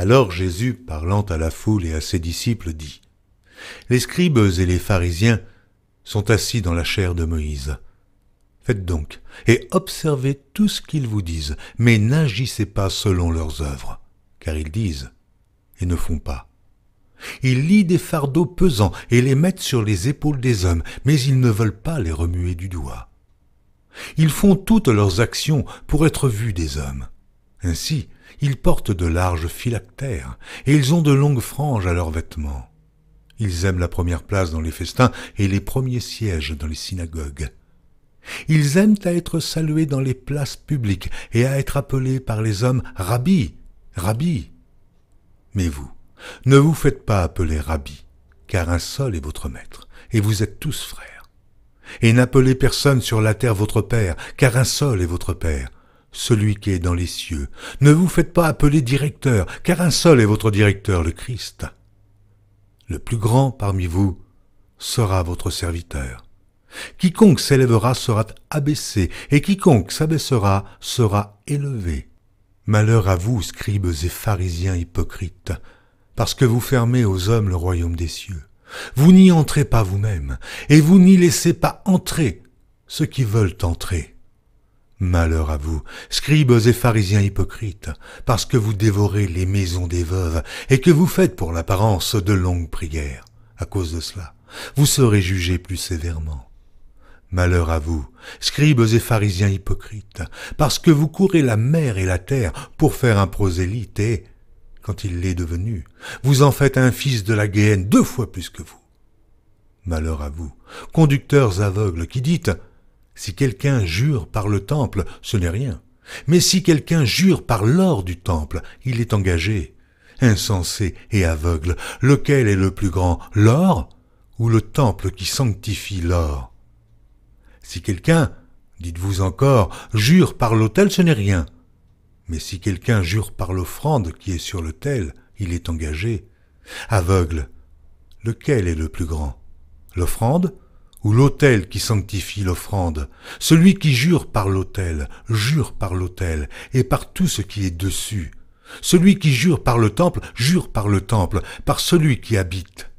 Alors Jésus, parlant à la foule et à ses disciples, dit Les scribes et les pharisiens sont assis dans la chair de Moïse. Faites donc, et observez tout ce qu'ils vous disent, mais n'agissez pas selon leurs œuvres, car ils disent et ne font pas. Ils lient des fardeaux pesants et les mettent sur les épaules des hommes, mais ils ne veulent pas les remuer du doigt. Ils font toutes leurs actions pour être vus des hommes. Ainsi, ils portent de larges phylactères, et ils ont de longues franges à leurs vêtements. Ils aiment la première place dans les festins et les premiers sièges dans les synagogues. Ils aiment à être salués dans les places publiques et à être appelés par les hommes Rabbi, Rabbi. Mais vous, ne vous faites pas appeler Rabbi, car un seul est votre maître, et vous êtes tous frères. Et n'appelez personne sur la terre votre Père, car un seul est votre Père, celui qui est dans les cieux. Ne vous faites pas appeler directeur, car un seul est votre directeur, le Christ. Le plus grand parmi vous sera votre serviteur. Quiconque s'élèvera sera abaissé, et quiconque s'abaissera sera élevé. Malheur à vous, scribes et pharisiens hypocrites, parce que vous fermez aux hommes le royaume des cieux. Vous n'y entrez pas vous-même, et vous n'y laissez pas entrer ceux qui veulent entrer. Malheur à vous, scribes et pharisiens hypocrites, parce que vous dévorez les maisons des veuves et que vous faites pour l'apparence de longues prières. À cause de cela, vous serez jugés plus sévèrement. Malheur à vous, scribes et pharisiens hypocrites, parce que vous courez la mer et la terre pour faire un prosélyte et, quand il l'est devenu, vous en faites un fils de la guéenne deux fois plus que vous. Malheur à vous, conducteurs aveugles, qui dites si quelqu'un jure par le temple, ce n'est rien. Mais si quelqu'un jure par l'or du temple, il est engagé, insensé et aveugle. Lequel est le plus grand, l'or ou le temple qui sanctifie l'or Si quelqu'un, dites-vous encore, jure par l'autel, ce n'est rien. Mais si quelqu'un jure par l'offrande qui est sur l'autel, il est engagé, aveugle. Lequel est le plus grand, l'offrande ou l'autel qui sanctifie l'offrande. Celui qui jure par l'autel, jure par l'autel, et par tout ce qui est dessus. Celui qui jure par le temple, jure par le temple, par celui qui habite.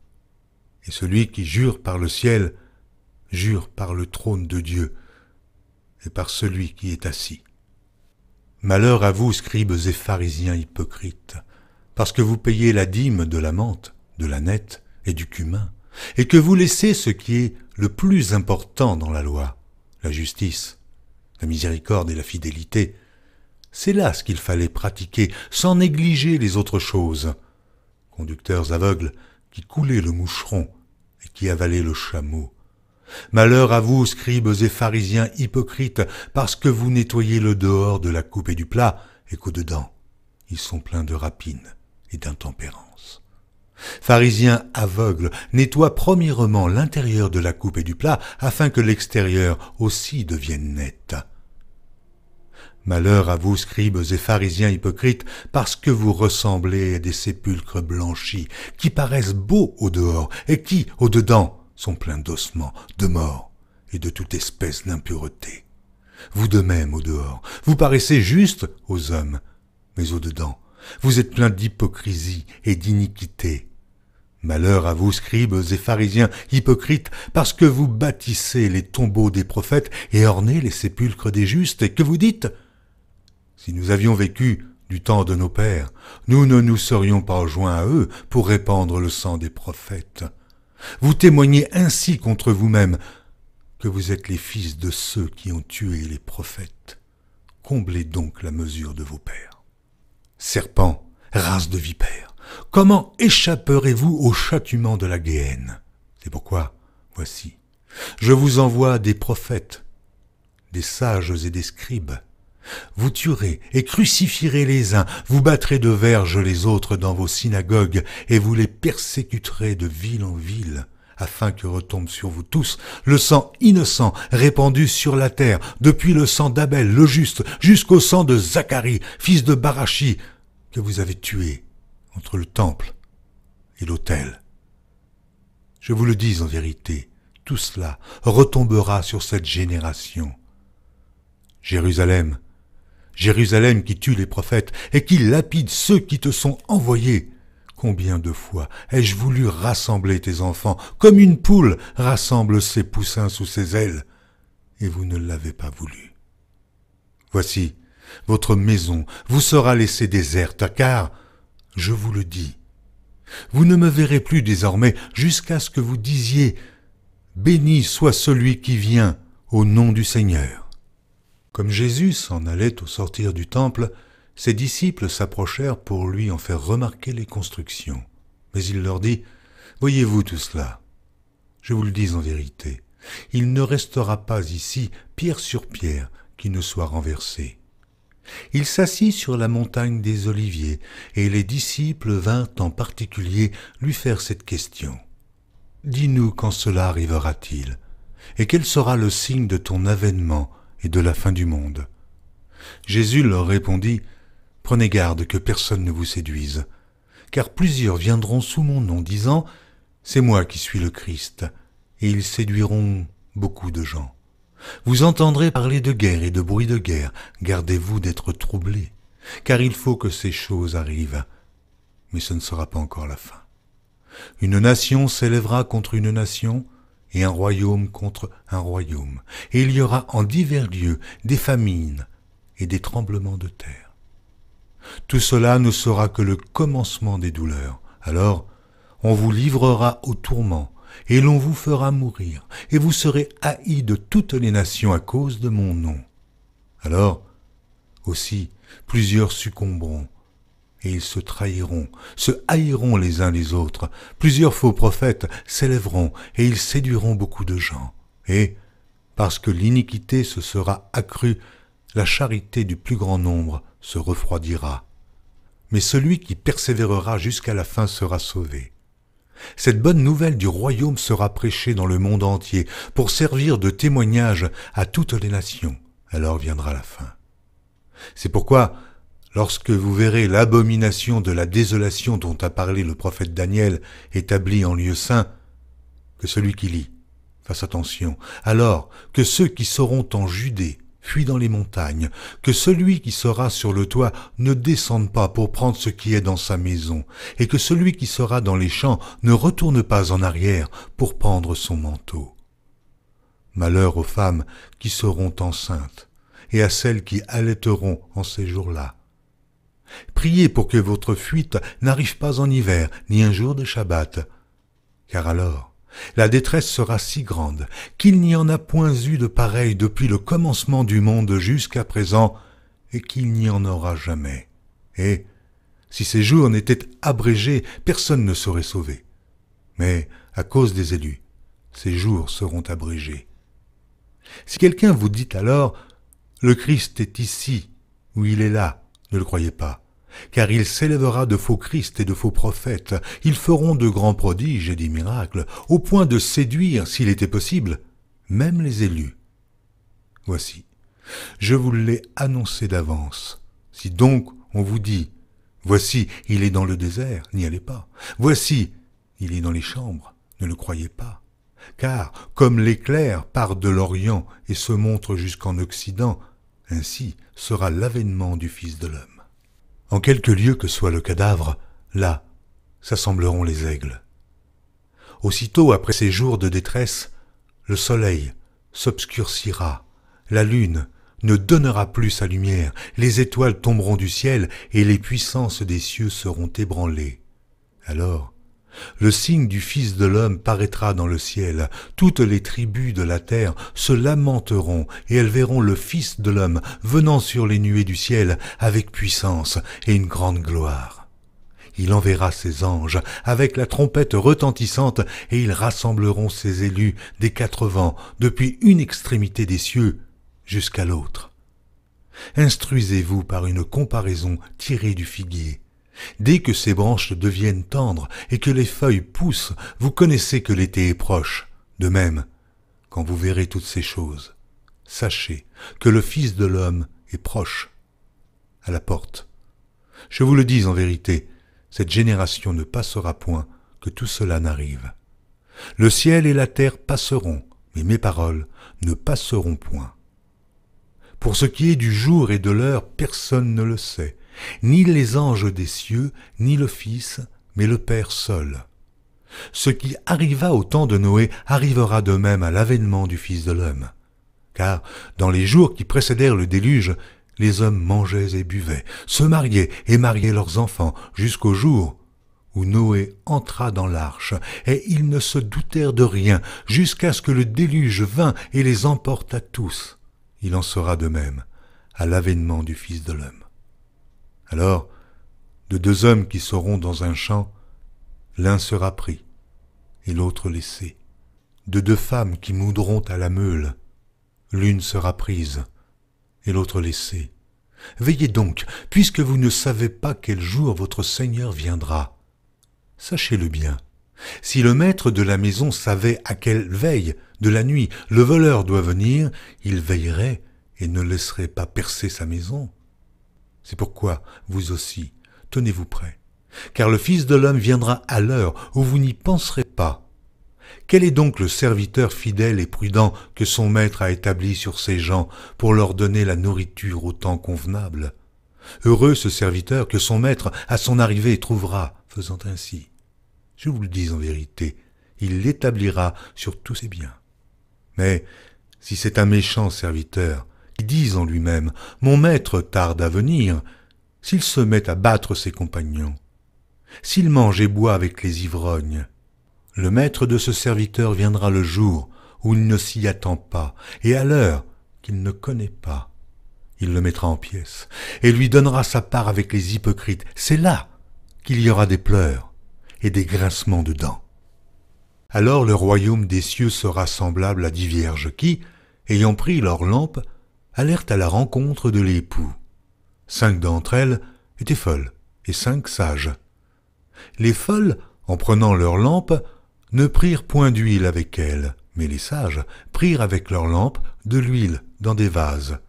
Et celui qui jure par le ciel, jure par le trône de Dieu, et par celui qui est assis. Malheur à vous, scribes et pharisiens hypocrites, parce que vous payez la dîme de la menthe, de la nette et du cumin, et que vous laissez ce qui est le plus important dans la loi, la justice, la miséricorde et la fidélité. C'est là ce qu'il fallait pratiquer, sans négliger les autres choses. Conducteurs aveugles qui coulaient le moucheron et qui avalaient le chameau. Malheur à vous, scribes et pharisiens hypocrites, parce que vous nettoyez le dehors de la coupe et du plat, et qu'au dedans ils sont pleins de rapines et d'intempérance. Pharisien aveugle, nettoie premièrement l'intérieur de la coupe et du plat, afin que l'extérieur aussi devienne net. Malheur à vous, scribes et pharisiens hypocrites, parce que vous ressemblez à des sépulcres blanchis, qui paraissent beaux au dehors, et qui, au dedans, sont pleins d'ossements, de morts, et de toute espèce d'impureté. Vous de même au dehors, vous paraissez juste aux hommes, mais au dedans, vous êtes plein d'hypocrisie et d'iniquité Malheur à vous, scribes et pharisiens hypocrites, parce que vous bâtissez les tombeaux des prophètes et ornez les sépulcres des justes, et que vous dites Si nous avions vécu du temps de nos pères, nous ne nous serions pas joints à eux pour répandre le sang des prophètes. Vous témoignez ainsi contre vous-même que vous êtes les fils de ceux qui ont tué les prophètes. Comblez donc la mesure de vos pères. Serpent, race de vipères Comment échapperez-vous au châtiment de la guéenne C'est pourquoi, voici, je vous envoie des prophètes, des sages et des scribes. Vous tuerez et crucifierez les uns, vous battrez de verges les autres dans vos synagogues, et vous les persécuterez de ville en ville, afin que retombe sur vous tous le sang innocent répandu sur la terre, depuis le sang d'Abel le juste jusqu'au sang de Zacharie, fils de Barachi, que vous avez tué entre le temple et l'autel. Je vous le dis en vérité, tout cela retombera sur cette génération. Jérusalem, Jérusalem qui tue les prophètes et qui lapide ceux qui te sont envoyés. Combien de fois ai-je voulu rassembler tes enfants, comme une poule rassemble ses poussins sous ses ailes, et vous ne l'avez pas voulu. Voici, votre maison vous sera laissée déserte, car je vous le dis, vous ne me verrez plus désormais jusqu'à ce que vous disiez Béni soit celui qui vient au nom du Seigneur. Comme Jésus s'en allait au sortir du temple, ses disciples s'approchèrent pour lui en faire remarquer les constructions. Mais il leur dit, Voyez-vous tout cela Je vous le dis en vérité, il ne restera pas ici pierre sur pierre qui ne soit renversé. Il s'assit sur la montagne des Oliviers, et les disciples vinrent en particulier lui faire cette question. Dis-nous quand cela arrivera-t-il, et quel sera le signe de ton avènement et de la fin du monde Jésus leur répondit, Prenez garde que personne ne vous séduise, car plusieurs viendront sous mon nom disant, C'est moi qui suis le Christ, et ils séduiront beaucoup de gens. Vous entendrez parler de guerre et de bruit de guerre. Gardez-vous d'être troublés, car il faut que ces choses arrivent. Mais ce ne sera pas encore la fin. Une nation s'élèvera contre une nation, et un royaume contre un royaume, et il y aura en divers lieux des famines et des tremblements de terre. Tout cela ne sera que le commencement des douleurs. Alors, on vous livrera au tourment, et l'on vous fera mourir, et vous serez haïs de toutes les nations à cause de mon nom. Alors, aussi, plusieurs succomberont, et ils se trahiront, se haïront les uns les autres, plusieurs faux prophètes s'élèveront, et ils séduiront beaucoup de gens. Et, parce que l'iniquité se sera accrue, la charité du plus grand nombre se refroidira. Mais celui qui persévérera jusqu'à la fin sera sauvé. Cette bonne nouvelle du royaume sera prêchée dans le monde entier pour servir de témoignage à toutes les nations. Alors viendra la fin. C'est pourquoi, lorsque vous verrez l'abomination de la désolation dont a parlé le prophète Daniel établi en lieu saint, que celui qui lit fasse attention, alors que ceux qui seront en Judée puis dans les montagnes, que celui qui sera sur le toit ne descende pas pour prendre ce qui est dans sa maison, et que celui qui sera dans les champs ne retourne pas en arrière pour prendre son manteau. Malheur aux femmes qui seront enceintes, et à celles qui allaiteront en ces jours-là. Priez pour que votre fuite n'arrive pas en hiver, ni un jour de Shabbat, car alors la détresse sera si grande qu'il n'y en a point eu de pareil depuis le commencement du monde jusqu'à présent, et qu'il n'y en aura jamais. Et, si ces jours n'étaient abrégés, personne ne serait sauvé. Mais, à cause des élus, ces jours seront abrégés. Si quelqu'un vous dit alors, le Christ est ici, ou il est là, ne le croyez pas. Car il s'élèvera de faux Christ et de faux prophètes, ils feront de grands prodiges et des miracles, au point de séduire, s'il était possible, même les élus. Voici, je vous l'ai annoncé d'avance. Si donc on vous dit, Voici, il est dans le désert, n'y allez pas. Voici, il est dans les chambres, ne le croyez pas. Car, comme l'éclair part de l'Orient et se montre jusqu'en Occident, ainsi sera l'avènement du Fils de l'homme. En quelque lieu que soit le cadavre, là s'assembleront les aigles. Aussitôt après ces jours de détresse, le soleil s'obscurcira, la lune ne donnera plus sa lumière, les étoiles tomberont du ciel et les puissances des cieux seront ébranlées. Alors, le signe du Fils de l'homme paraîtra dans le ciel. Toutes les tribus de la terre se lamenteront, et elles verront le Fils de l'homme venant sur les nuées du ciel avec puissance et une grande gloire. Il enverra ses anges avec la trompette retentissante, et ils rassembleront ses élus des quatre vents, depuis une extrémité des cieux jusqu'à l'autre. Instruisez-vous par une comparaison tirée du figuier. Dès que ces branches deviennent tendres et que les feuilles poussent, vous connaissez que l'été est proche. De même, quand vous verrez toutes ces choses, sachez que le Fils de l'homme est proche, à la porte. Je vous le dis en vérité, cette génération ne passera point que tout cela n'arrive. Le ciel et la terre passeront, mais mes paroles ne passeront point. Pour ce qui est du jour et de l'heure, personne ne le sait, ni les anges des cieux, ni le Fils, mais le Père seul. Ce qui arriva au temps de Noé arrivera de même à l'avènement du Fils de l'homme. Car, dans les jours qui précédèrent le déluge, les hommes mangeaient et buvaient, se mariaient et mariaient leurs enfants, jusqu'au jour où Noé entra dans l'arche, et ils ne se doutèrent de rien, jusqu'à ce que le déluge vînt et les emporte à tous. Il en sera de même à l'avènement du Fils de l'homme. Alors, de deux hommes qui seront dans un champ, l'un sera pris et l'autre laissé. De deux femmes qui moudront à la meule, l'une sera prise et l'autre laissée. Veillez donc, puisque vous ne savez pas quel jour votre Seigneur viendra. Sachez-le bien. Si le maître de la maison savait à quelle veille de la nuit le voleur doit venir, il veillerait et ne laisserait pas percer sa maison. C'est pourquoi, vous aussi, tenez-vous prêts, car le Fils de l'homme viendra à l'heure où vous n'y penserez pas. Quel est donc le serviteur fidèle et prudent que son maître a établi sur ses gens pour leur donner la nourriture au temps convenable Heureux ce serviteur que son maître, à son arrivée, trouvera, faisant ainsi. Je vous le dis en vérité, il l'établira sur tous ses biens. Mais si c'est un méchant serviteur, disent en lui-même Mon maître tarde à venir, s'il se met à battre ses compagnons, s'il mange et boit avec les ivrognes, le maître de ce serviteur viendra le jour où il ne s'y attend pas, et à l'heure qu'il ne connaît pas. Il le mettra en pièces, et lui donnera sa part avec les hypocrites. C'est là qu'il y aura des pleurs et des grincements de dents. Alors le royaume des cieux sera semblable à dix vierges qui, ayant pris leurs lampes, allèrent à la rencontre de l'époux. Cinq d'entre elles étaient folles et cinq sages. Les folles, en prenant leurs lampes, ne prirent point d'huile avec elles, mais les sages prirent avec leurs lampes de l'huile dans des vases.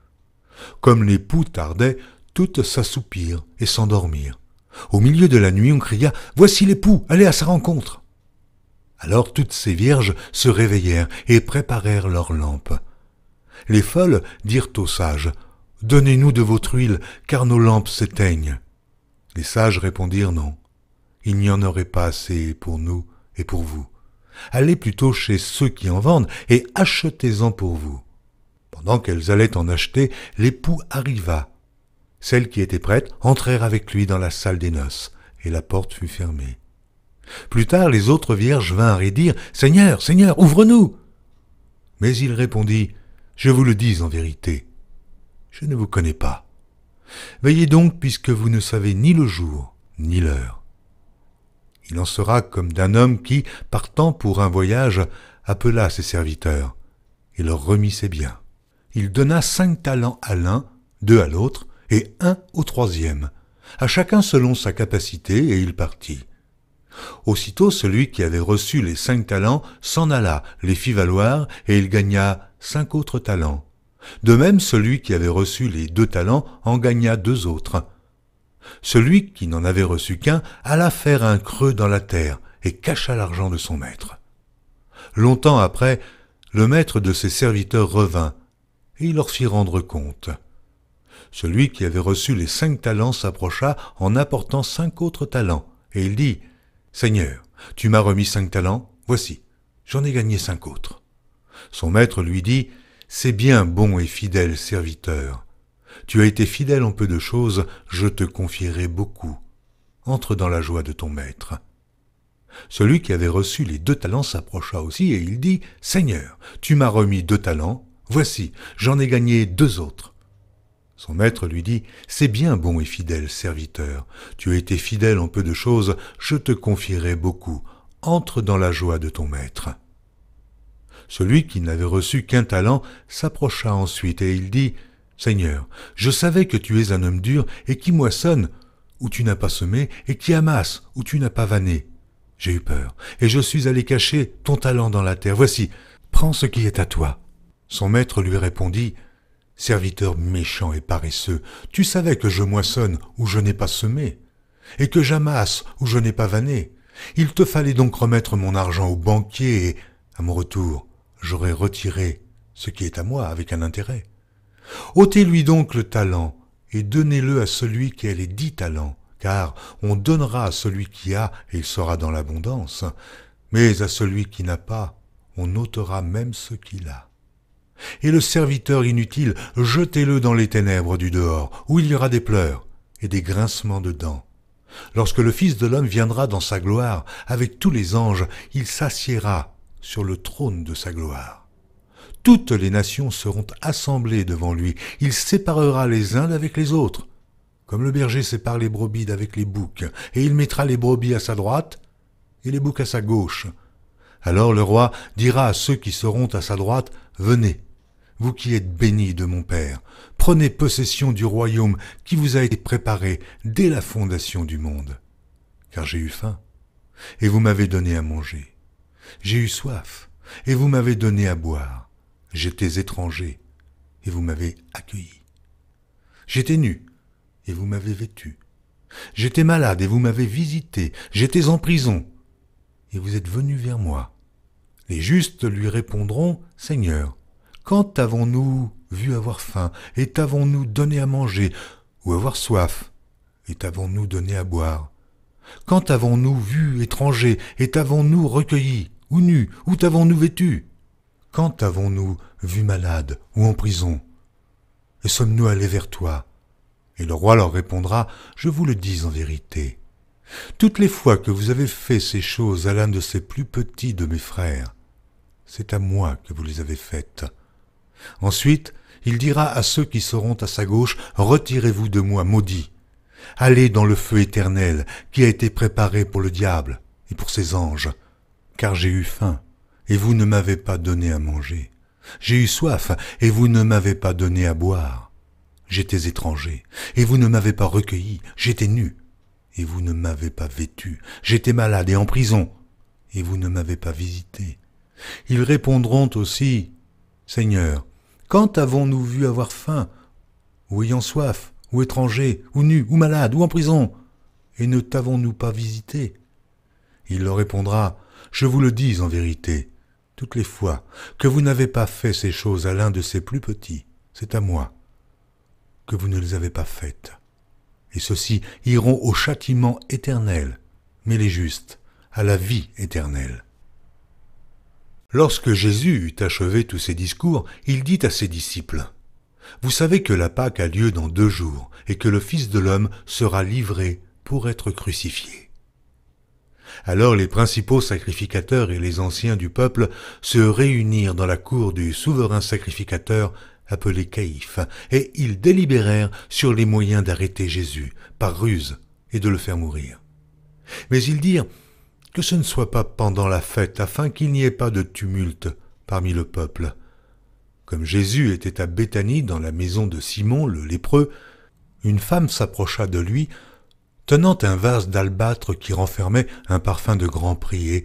Comme l'époux tardait, toutes s'assoupirent et s'endormirent. Au milieu de la nuit, on cria Voici l'époux, allez à sa rencontre. Alors toutes ces vierges se réveillèrent et préparèrent leurs lampes. Les folles dirent aux sages, Donnez-nous de votre huile, car nos lampes s'éteignent. Les sages répondirent non, il n'y en aurait pas assez pour nous et pour vous. Allez plutôt chez ceux qui en vendent et achetez-en pour vous. Pendant qu'elles allaient en acheter, l'époux arriva. Celles qui étaient prêtes entrèrent avec lui dans la salle des noces, et la porte fut fermée. Plus tard, les autres vierges vinrent et dirent Seigneur, Seigneur, ouvre-nous Mais il répondit je vous le dis en vérité, je ne vous connais pas. Veillez donc puisque vous ne savez ni le jour ni l'heure. Il en sera comme d'un homme qui, partant pour un voyage, appela ses serviteurs et leur remit ses biens. Il donna cinq talents à l'un, deux à l'autre, et un au troisième, à chacun selon sa capacité, et il partit. Aussitôt celui qui avait reçu les cinq talents s'en alla, les fit valoir, et il gagna cinq autres talents. De même celui qui avait reçu les deux talents en gagna deux autres. Celui qui n'en avait reçu qu'un alla faire un creux dans la terre et cacha l'argent de son maître. Longtemps après, le maître de ses serviteurs revint, et il leur fit rendre compte. Celui qui avait reçu les cinq talents s'approcha en apportant cinq autres talents, et il dit Seigneur, tu m'as remis cinq talents, voici, j'en ai gagné cinq autres. Son maître lui dit, C'est bien bon et fidèle serviteur. Tu as été fidèle en peu de choses, je te confierai beaucoup. Entre dans la joie de ton maître. Celui qui avait reçu les deux talents s'approcha aussi et il dit, Seigneur, tu m'as remis deux talents, voici, j'en ai gagné deux autres. Son maître lui dit C'est bien bon et fidèle serviteur. Tu as été fidèle en peu de choses, je te confierai beaucoup. Entre dans la joie de ton maître. Celui qui n'avait reçu qu'un talent s'approcha ensuite et il dit Seigneur, je savais que tu es un homme dur et qui moissonne où tu n'as pas semé et qui amasse où tu n'as pas vanné. J'ai eu peur et je suis allé cacher ton talent dans la terre. Voici, prends ce qui est à toi. Son maître lui répondit Serviteur méchant et paresseux, tu savais que je moissonne où je n'ai pas semé, et que j'amasse où je n'ai pas vanné. Il te fallait donc remettre mon argent au banquier, et, à mon retour, j'aurais retiré ce qui est à moi avec un intérêt. Ôtez-lui donc le talent, et donnez-le à celui qui a les dix talents, car on donnera à celui qui a, et il sera dans l'abondance, mais à celui qui n'a pas, on ôtera même ce qu'il a. Et le serviteur inutile, jetez-le dans les ténèbres du dehors, où il y aura des pleurs et des grincements de dents. Lorsque le Fils de l'homme viendra dans sa gloire, avec tous les anges, il s'assiera sur le trône de sa gloire. Toutes les nations seront assemblées devant lui, il séparera les uns d'avec les autres, comme le berger sépare les brebis d'avec les boucs, et il mettra les brebis à sa droite et les boucs à sa gauche. Alors le roi dira à ceux qui seront à sa droite, Venez, vous qui êtes bénis de mon Père, prenez possession du royaume qui vous a été préparé dès la fondation du monde. Car j'ai eu faim, et vous m'avez donné à manger. J'ai eu soif, et vous m'avez donné à boire. J'étais étranger, et vous m'avez accueilli. J'étais nu, et vous m'avez vêtu. J'étais malade, et vous m'avez visité. J'étais en prison, et vous êtes venu vers moi. Les justes lui répondront, Seigneur, quand avons-nous vu avoir faim Et t'avons-nous donné à manger Ou avoir soif Et t'avons-nous donné à boire Quand avons-nous vu étranger Et t'avons-nous recueilli Ou nu Ou t'avons-nous vêtu Quand avons-nous vu malade Ou en prison Et sommes-nous allés vers toi Et le roi leur répondra Je vous le dis en vérité. Toutes les fois que vous avez fait ces choses à l'un de ces plus petits de mes frères, c'est à moi que vous les avez faites. Ensuite, il dira à ceux qui seront à sa gauche, Retirez-vous de moi, maudits. Allez dans le feu éternel qui a été préparé pour le diable et pour ses anges, car j'ai eu faim, et vous ne m'avez pas donné à manger. J'ai eu soif, et vous ne m'avez pas donné à boire. J'étais étranger, et vous ne m'avez pas recueilli. J'étais nu, et vous ne m'avez pas vêtu. J'étais malade et en prison, et vous ne m'avez pas visité. Ils répondront aussi, Seigneur, quand avons-nous vu avoir faim, ou ayant soif, ou étranger, ou nu, ou malade, ou en prison Et ne t'avons-nous pas visité Il leur répondra, Je vous le dis en vérité, toutes les fois que vous n'avez pas fait ces choses à l'un de ces plus petits, c'est à moi que vous ne les avez pas faites. Et ceux-ci iront au châtiment éternel, mais les justes à la vie éternelle. Lorsque Jésus eut achevé tous ses discours, il dit à ses disciples Vous savez que la Pâque a lieu dans deux jours, et que le Fils de l'homme sera livré pour être crucifié. Alors les principaux sacrificateurs et les anciens du peuple se réunirent dans la cour du souverain sacrificateur appelé Caïphe, et ils délibérèrent sur les moyens d'arrêter Jésus par ruse et de le faire mourir. Mais ils dirent que ce ne soit pas pendant la fête, afin qu'il n'y ait pas de tumulte parmi le peuple. Comme Jésus était à Béthanie dans la maison de Simon le lépreux, une femme s'approcha de lui, tenant un vase d'albâtre qui renfermait un parfum de grand prix, et,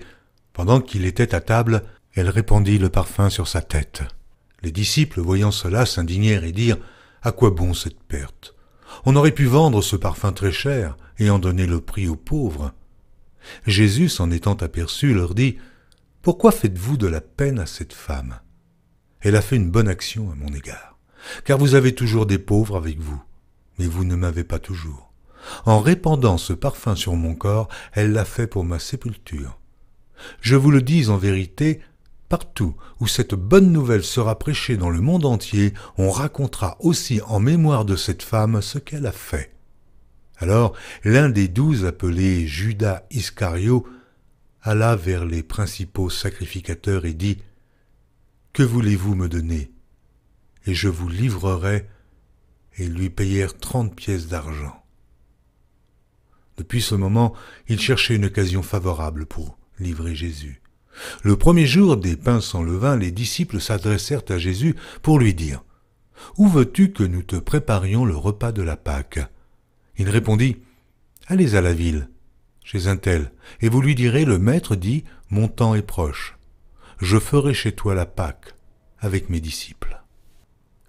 pendant qu'il était à table, elle répandit le parfum sur sa tête. Les disciples, voyant cela, s'indignèrent et dirent À quoi bon cette perte On aurait pu vendre ce parfum très cher et en donner le prix aux pauvres. Jésus, en étant aperçu, leur dit Pourquoi faites-vous de la peine à cette femme Elle a fait une bonne action à mon égard, car vous avez toujours des pauvres avec vous, mais vous ne m'avez pas toujours. En répandant ce parfum sur mon corps, elle l'a fait pour ma sépulture. Je vous le dis en vérité, partout où cette bonne nouvelle sera prêchée dans le monde entier, on racontera aussi en mémoire de cette femme ce qu'elle a fait alors l'un des douze, appelé Judas Iscario, alla vers les principaux sacrificateurs et dit Que voulez-vous me donner Et je vous livrerai. Et lui payèrent trente pièces d'argent. Depuis ce moment, ils cherchaient une occasion favorable pour livrer Jésus. Le premier jour des pains sans levain, les disciples s'adressèrent à Jésus pour lui dire Où veux-tu que nous te préparions le repas de la Pâque il répondit Allez à la ville, chez un tel, et vous lui direz Le maître dit Mon temps est proche. Je ferai chez toi la Pâque avec mes disciples.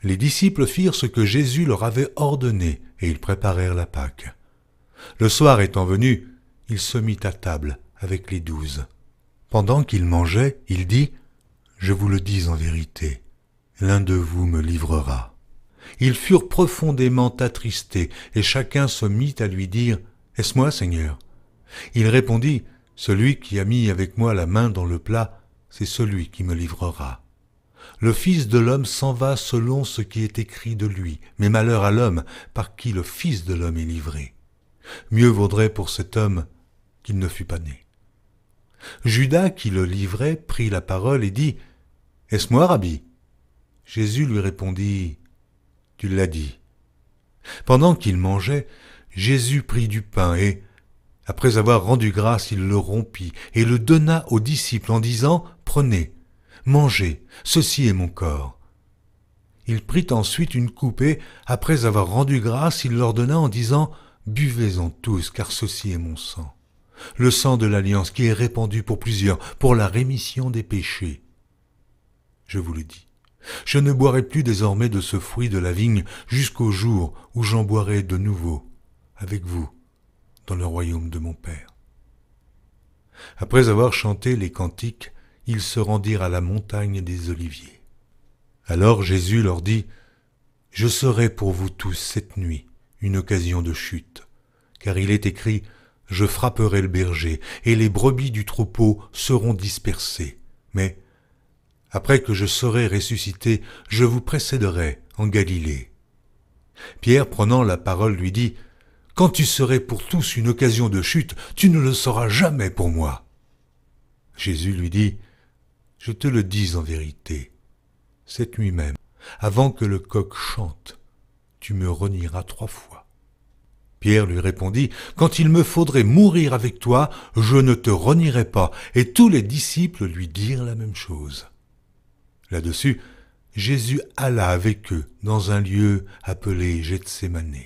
Les disciples firent ce que Jésus leur avait ordonné, et ils préparèrent la Pâque. Le soir étant venu, il se mit à table avec les douze. Pendant qu'ils mangeaient, il dit Je vous le dis en vérité, l'un de vous me livrera. Ils furent profondément attristés, et chacun se mit à lui dire Est-ce moi, Seigneur Il répondit Celui qui a mis avec moi la main dans le plat, c'est celui qui me livrera. Le Fils de l'homme s'en va selon ce qui est écrit de lui, mais malheur à l'homme par qui le Fils de l'homme est livré. Mieux vaudrait pour cet homme qu'il ne fût pas né. Judas, qui le livrait, prit la parole et dit Est-ce moi, Rabbi Jésus lui répondit tu l'as dit. Pendant qu'il mangeait, Jésus prit du pain et, après avoir rendu grâce, il le rompit et le donna aux disciples en disant, Prenez, mangez, ceci est mon corps. Il prit ensuite une coupe et, après avoir rendu grâce, il leur donna en disant, Buvez-en tous, car ceci est mon sang, le sang de l'alliance qui est répandu pour plusieurs, pour la rémission des péchés. Je vous le dis. Je ne boirai plus désormais de ce fruit de la vigne jusqu'au jour où j'en boirai de nouveau avec vous dans le royaume de mon Père. Après avoir chanté les cantiques, ils se rendirent à la montagne des Oliviers. Alors Jésus leur dit, Je serai pour vous tous cette nuit une occasion de chute, car il est écrit, Je frapperai le berger, et les brebis du troupeau seront dispersées. Mais après que je serai ressuscité, je vous précéderai en Galilée. Pierre, prenant la parole, lui dit, Quand tu serais pour tous une occasion de chute, tu ne le seras jamais pour moi. Jésus lui dit, Je te le dis en vérité, cette nuit même, avant que le coq chante, tu me renieras trois fois. Pierre lui répondit, Quand il me faudrait mourir avec toi, je ne te renierai pas. Et tous les disciples lui dirent la même chose. Là-dessus, Jésus alla avec eux dans un lieu appelé Gethsemane,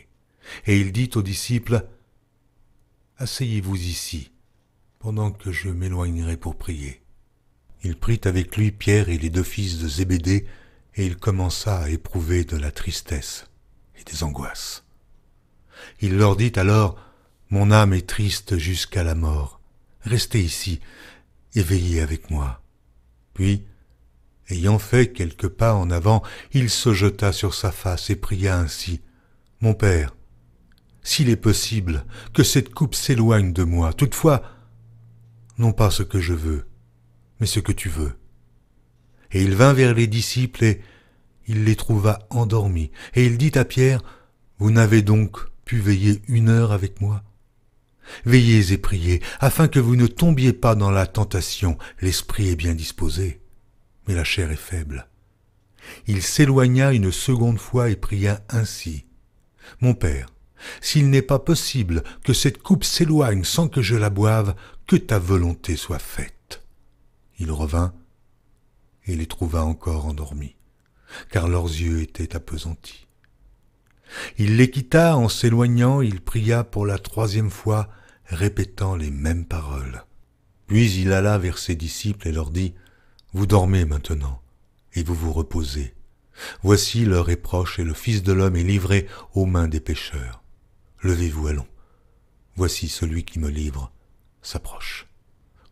et il dit aux disciples, Asseyez-vous ici, pendant que je m'éloignerai pour prier. Il prit avec lui Pierre et les deux fils de Zébédée, et il commença à éprouver de la tristesse et des angoisses. Il leur dit alors, Mon âme est triste jusqu'à la mort, restez ici et veillez avec moi. Puis, Ayant fait quelques pas en avant, il se jeta sur sa face et pria ainsi. Mon père, s'il est possible que cette coupe s'éloigne de moi, toutefois, non pas ce que je veux, mais ce que tu veux. Et il vint vers les disciples et il les trouva endormis, et il dit à Pierre, Vous n'avez donc pu veiller une heure avec moi Veillez et priez, afin que vous ne tombiez pas dans la tentation, l'esprit est bien disposé, la chair est faible. Il s'éloigna une seconde fois et pria ainsi. Mon Père, s'il n'est pas possible que cette coupe s'éloigne sans que je la boive, que ta volonté soit faite. Il revint et les trouva encore endormis, car leurs yeux étaient appesantis. Il les quitta en s'éloignant, il pria pour la troisième fois, répétant les mêmes paroles. Puis il alla vers ses disciples et leur dit vous dormez maintenant, et vous vous reposez. Voici l'heure est proche, et le Fils de l'homme est livré aux mains des pécheurs. Levez-vous, allons. Voici celui qui me livre s'approche.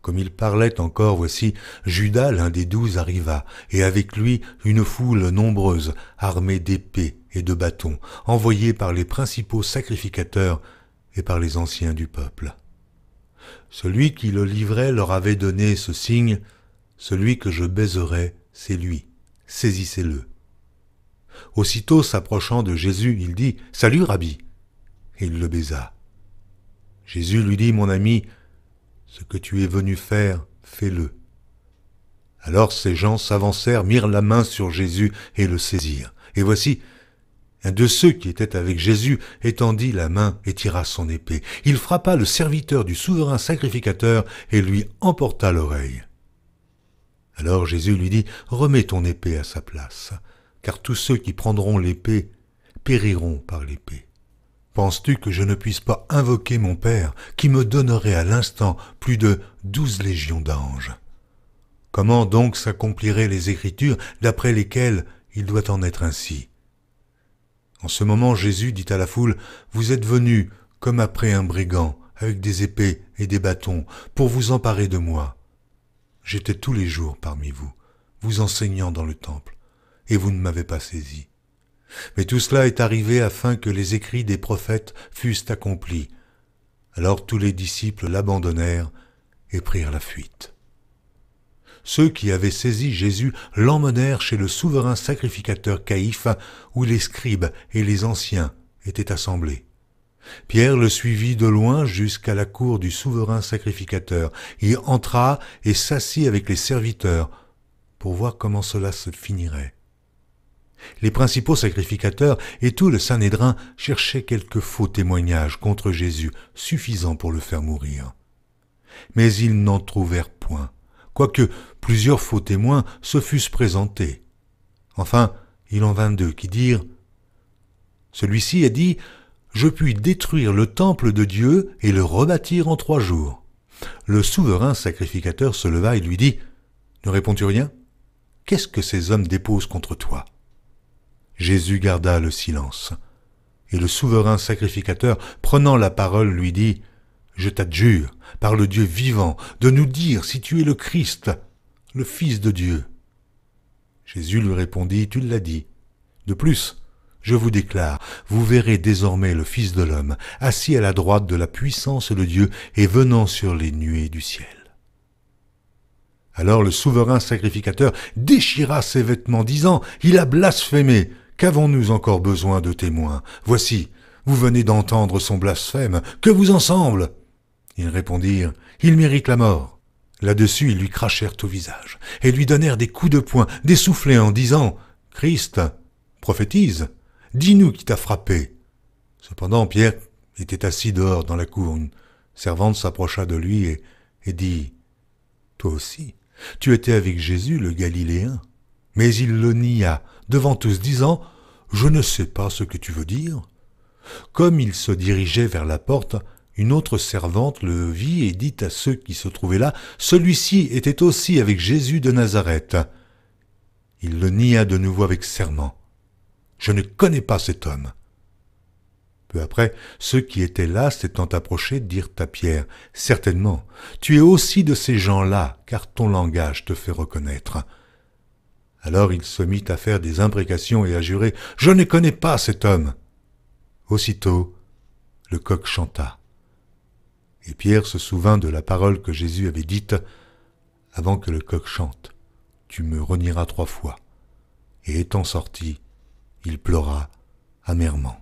Comme il parlait encore, voici, Judas, l'un des douze, arriva, et avec lui une foule nombreuse, armée d'épées et de bâtons, envoyée par les principaux sacrificateurs et par les anciens du peuple. Celui qui le livrait leur avait donné ce signe, celui que je baiserai, c'est lui. Saisissez-le. Aussitôt s'approchant de Jésus, il dit Salut, Rabbi Et il le baisa. Jésus lui dit Mon ami, ce que tu es venu faire, fais-le. Alors ces gens s'avancèrent, mirent la main sur Jésus et le saisirent. Et voici, un de ceux qui étaient avec Jésus étendit la main et tira son épée. Il frappa le serviteur du souverain sacrificateur et lui emporta l'oreille. Alors Jésus lui dit, Remets ton épée à sa place, car tous ceux qui prendront l'épée périront par l'épée. Penses-tu que je ne puisse pas invoquer mon Père, qui me donnerait à l'instant plus de douze légions d'anges Comment donc s'accompliraient les Écritures d'après lesquelles il doit en être ainsi En ce moment Jésus dit à la foule, Vous êtes venus comme après un brigand, avec des épées et des bâtons, pour vous emparer de moi. J'étais tous les jours parmi vous, vous enseignant dans le temple, et vous ne m'avez pas saisi. Mais tout cela est arrivé afin que les écrits des prophètes fussent accomplis. Alors tous les disciples l'abandonnèrent et prirent la fuite. Ceux qui avaient saisi Jésus l'emmenèrent chez le souverain sacrificateur Caïphe, où les scribes et les anciens étaient assemblés. Pierre le suivit de loin jusqu'à la cour du souverain sacrificateur, Il entra et s'assit avec les serviteurs, pour voir comment cela se finirait. Les principaux sacrificateurs et tout le Sanhédrin cherchaient quelques faux témoignages contre Jésus suffisants pour le faire mourir. Mais ils n'en trouvèrent point, quoique plusieurs faux témoins se fussent présentés. Enfin, il en vint deux qui dirent Celui-ci a dit je puis détruire le temple de Dieu et le rebâtir en trois jours. Le souverain sacrificateur se leva et lui dit, Ne réponds-tu rien Qu'est-ce que ces hommes déposent contre toi Jésus garda le silence. Et le souverain sacrificateur, prenant la parole, lui dit, Je t'adjure, par le Dieu vivant, de nous dire si tu es le Christ, le Fils de Dieu. Jésus lui répondit, Tu l'as dit. De plus, je vous déclare, vous verrez désormais le Fils de l'homme assis à la droite de la puissance de Dieu et venant sur les nuées du ciel. Alors le souverain sacrificateur déchira ses vêtements, disant, Il a blasphémé, qu'avons-nous encore besoin de témoins Voici, vous venez d'entendre son blasphème, que vous ensemble Ils répondirent, Il mérite la mort. Là-dessus, ils lui crachèrent au visage, et lui donnèrent des coups de poing, des en disant, Christ, prophétise. Dis-nous qui t'a frappé. Cependant, Pierre était assis dehors dans la cour. Une servante s'approcha de lui et, dit Toi aussi, tu étais avec Jésus le Galiléen. Mais il le nia devant tous, disant Je ne sais pas ce que tu veux dire. Comme il se dirigeait vers la porte, une autre servante le vit et dit à ceux qui se trouvaient là Celui-ci était aussi avec Jésus de Nazareth. Il le nia de nouveau avec serment. Je ne connais pas cet homme. Peu après, ceux qui étaient là, s'étant approchés, dirent à Pierre, Certainement, tu es aussi de ces gens-là, car ton langage te fait reconnaître. Alors il se mit à faire des imprécations et à jurer, Je ne connais pas cet homme. Aussitôt, le coq chanta. Et Pierre se souvint de la parole que Jésus avait dite, Avant que le coq chante, tu me renieras trois fois. Et étant sorti, il pleura amèrement.